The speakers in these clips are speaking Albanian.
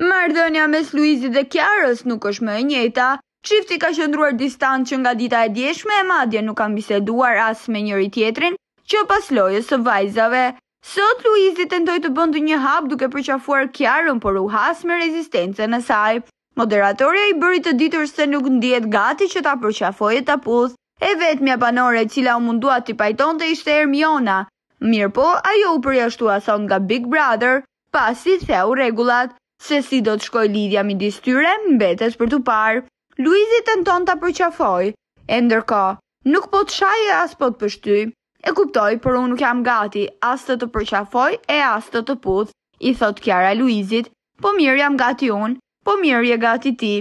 Mardhënja mes Luizit dhe Kjarës nuk është më e njëta, qifti ka shëndruar distancë që nga dita e djeshme e madje nuk kam biseduar asë me njëri tjetrin, që pas lojës së vajzave. Sot Luizit të ndoj të bëndu një hap duke përqafuar Kjarën për u hasë me në saj. Moderatorja i bëri të ditur se nuk ndjet gati që ta përqafoj e të puth, e vetë mja cila u mundua të pajton të ishte Ermiona. Mirë po, ajo u përjashtu ason nga Big Brother, pasi theu regulat se si do të shkoj lidhja mi distyre, mbetet për të parë. Luizi të nton të përqafoj, e ndërko, nuk po të shaj e as po të pështy. E kuptoj, por unë nuk jam gati, as të të përqafoj e as të të puth, i thot kjara Luizit, po mirë jam gati unë, po mirë je gati ti.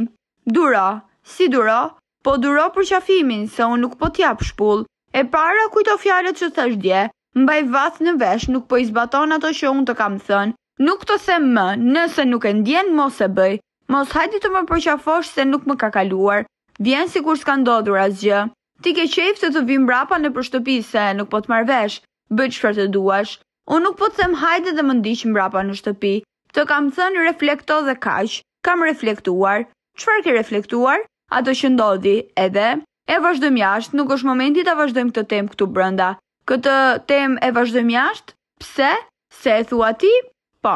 Dura, si dura, po duro përqafimin, se unë nuk po t'jap shpull. E para kujto fjallet që thash dje, mbaj vath në vesh, nuk po izbaton ato që unë të kam thënë, Nuk të them më, nëse nuk e ndjen mos e bëj. Mos hajdi të më përqafosh se nuk më ka kaluar. Vjen kur s'ka ndodhur asgjë. Ti ke qejf se të vim brapa në për shtëpi se nuk po të marr vesh. Bëj çfarë të duash. Unë nuk po të them hajde dhe më ndiqim brapa në shtëpi. Të kam thënë reflekto dhe kaq. Kam reflektuar. Çfarë ke reflektuar? Ato që ndodhi edhe? E vazhdojmë jashtë, nuk është momenti ta vazhdojmë këtë temë këtu brenda. Këtë temë e vazhdojmë jashtë? Pse? Se e thua ti? Po,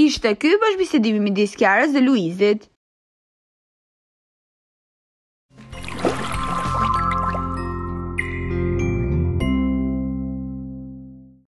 ishte ky bashkëbisedimi midis Kiarës dhe Luizit.